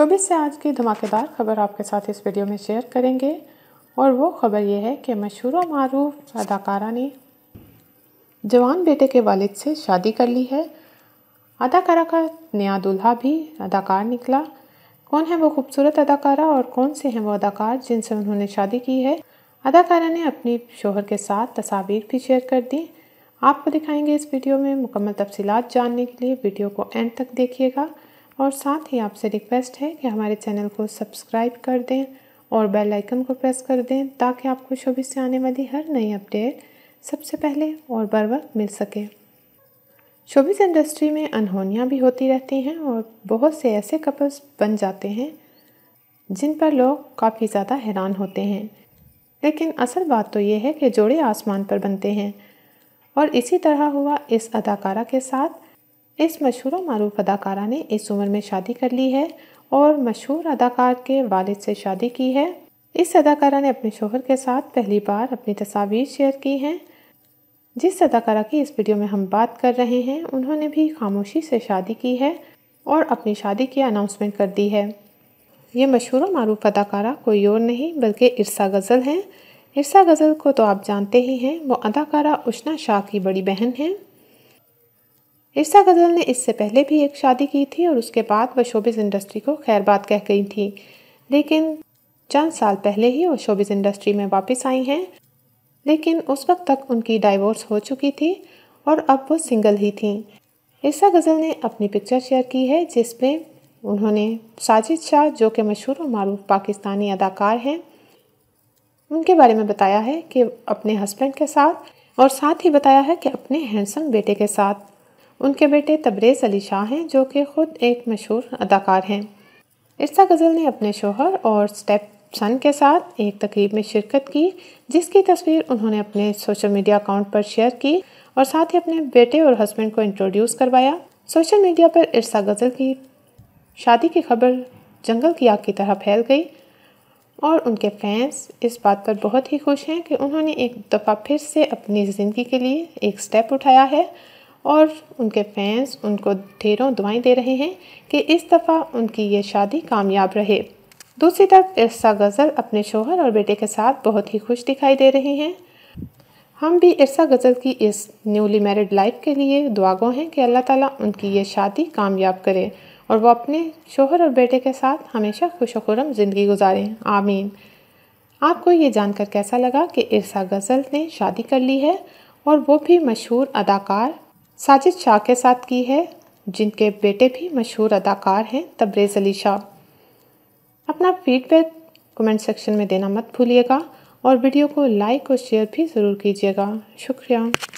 showbiz से आज की धमाकेदार खबर आपके साथ इस वीडियो में शेयर करेंगे और वो खबर ये है कि मशहूर मरूफ अदाकारा ने जवान बेटे के वालिद से शादी कर ली है अदाकारा का नया दूल्हा भी अदाकार निकला कौन है वो खूबसूरत अदाकारा और कौन से हैं वो अदाकार जिनसे उन्होंने शादी की है अदाकारा ने अपनी शोहर के साथ तस्वीर भी शेयर कर दी आपको दिखाएंगे इस वीडियो में मुकम्मल तफसीत जानने के लिए वीडियो को एंड तक देखिएगा और साथ ही आपसे रिक्वेस्ट है कि हमारे चैनल को सब्सक्राइब कर दें और बेल आइकन को प्रेस कर दें ताकि आपको शोबी से आने वाली हर नई अपडेट सबसे पहले और बर वक्त मिल सके शोबिस इंडस्ट्री में अनहोनियाँ भी होती रहती हैं और बहुत से ऐसे कपल्स बन जाते हैं जिन पर लोग काफ़ी ज़्यादा हैरान होते हैं लेकिन असल बात तो ये है कि जोड़े आसमान पर बनते हैं और इसी तरह हुआ इस अदाकारा के साथ इस मशहूर मरूफ अदाकारा ने इस उम्र में शादी कर ली है और मशहूर अदाकार के वालिद से शादी की है इस अदाकारा ने अपने शोहर के साथ पहली बार अपनी तस्वीर शेयर की हैं जिस अदाकारा की इस वीडियो में हम बात कर रहे हैं उन्होंने भी खामोशी से शादी की है और अपनी शादी की अनाउंसमेंट कर दी है ये मशहूर मरूफ अदाकारा कोई और नहीं बल्कि इरसा गज़ल हैं इरसा गज़ल को तो आप जानते ही हैं वो अदाकारा उशना शाह की बड़ी बहन हैं इफ्सा गज़ल ने इससे पहले भी एक शादी की थी और उसके बाद वह शोबिस इंडस्ट्री को खैरबाद कह गई थी लेकिन चंद साल पहले ही वो शोबिस इंडस्ट्री में वापस आई हैं लेकिन उस वक्त तक उनकी डाइवोर्स हो चुकी थी और अब वो सिंगल ही थीं इफ्सा गज़ल ने अपनी पिक्चर शेयर की है जिसमें उन्होंने साजिद शाह जो कि मशहूर और मरूफ पाकिस्तानी अदाकार हैं उनके बारे में बताया है कि अपने हस्बैंड के साथ और साथ ही बताया है कि अपने हैंडसम बेटे के साथ उनके बेटे तबरेज़ अली शाह हैं जो कि ख़ुद एक मशहूर अदाकार हैं इर्सा गज़ल ने अपने शोहर और स्टेप सन के साथ एक तकरीब में शिरकत की जिसकी तस्वीर उन्होंने अपने सोशल मीडिया अकाउंट पर शेयर की और साथ ही अपने बेटे और हस्बैंड को इंट्रोड्यूस करवाया सोशल मीडिया पर इर्सा गज़ल की शादी की खबर जंगल की आग की तरह फैल गई और उनके फैंस इस बात पर बहुत ही खुश हैं कि उन्होंने एक दफ़ा फिर से अपनी ज़िंदगी के लिए एक स्टेप उठाया है और उनके फैंस उनको ढेरों दुआएं दे रहे हैं कि इस दफ़ा उनकी ये शादी कामयाब रहे दूसरी तरफ इरसा गज़ल अपने शोहर और बेटे के साथ बहुत ही खुश दिखाई दे रही हैं हम भी इरसा गज़ल की इस न्यूली मैरिड लाइफ के लिए दुआगो हैं कि अल्लाह ताला उनकी ये शादी कामयाब करे और वो अपने शोहर और बेटे के साथ हमेशा खुश खुरम ज़िंदगी गुजारें आमीन आपको ये जानकर कैसा लगा कि इरसा गज़ल ने शादी कर ली है और वो भी मशहूर अदाकार साजिद शाह के साथ की है जिनके बेटे भी मशहूर अदाकार हैं तब्रेज़ अली शाह अपना फीडबैक कमेंट सेक्शन में देना मत भूलिएगा और वीडियो को लाइक और शेयर भी ज़रूर कीजिएगा शुक्रिया